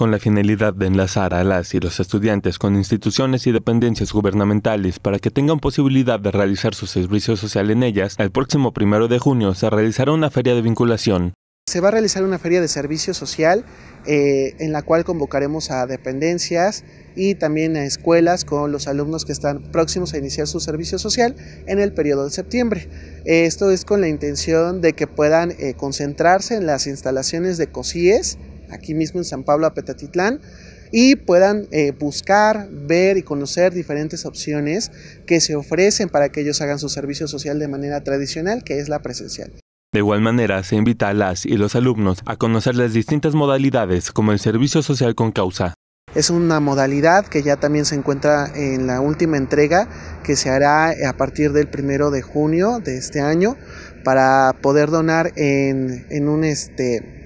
con la finalidad de enlazar a las y los estudiantes con instituciones y dependencias gubernamentales para que tengan posibilidad de realizar su servicio social en ellas, el próximo primero de junio se realizará una feria de vinculación. Se va a realizar una feria de servicio social eh, en la cual convocaremos a dependencias y también a escuelas con los alumnos que están próximos a iniciar su servicio social en el periodo de septiembre. Eh, esto es con la intención de que puedan eh, concentrarse en las instalaciones de COSIES, aquí mismo en San Pablo Petatitlán, y puedan eh, buscar, ver y conocer diferentes opciones que se ofrecen para que ellos hagan su servicio social de manera tradicional, que es la presencial. De igual manera, se invita a las y los alumnos a conocer las distintas modalidades como el servicio social con causa. Es una modalidad que ya también se encuentra en la última entrega que se hará a partir del primero de junio de este año para poder donar en, en un este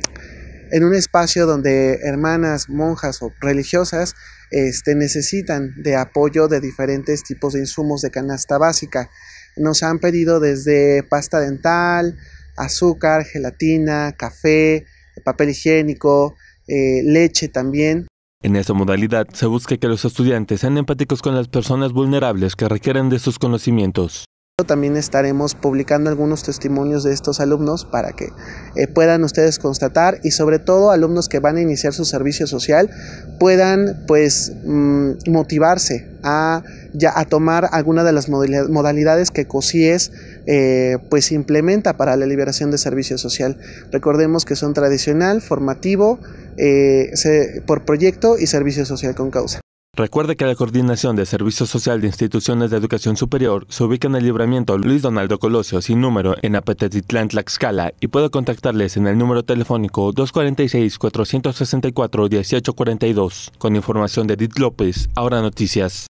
en un espacio donde hermanas, monjas o religiosas este, necesitan de apoyo de diferentes tipos de insumos de canasta básica. Nos han pedido desde pasta dental, azúcar, gelatina, café, papel higiénico, eh, leche también. En esta modalidad se busca que los estudiantes sean empáticos con las personas vulnerables que requieren de sus conocimientos. También estaremos publicando algunos testimonios de estos alumnos para que eh, puedan ustedes constatar y sobre todo alumnos que van a iniciar su servicio social puedan pues mm, motivarse a, ya, a tomar alguna de las modalidades que COSIES eh, pues implementa para la liberación de servicio social. Recordemos que son tradicional, formativo, eh, por proyecto y servicio social con causa. Recuerde que la Coordinación de Servicio Social de Instituciones de Educación Superior se ubica en el libramiento Luis Donaldo Colosio sin número en Apetetitlán, Tlaxcala y puede contactarles en el número telefónico 246-464-1842 con información de Edith López, Ahora Noticias.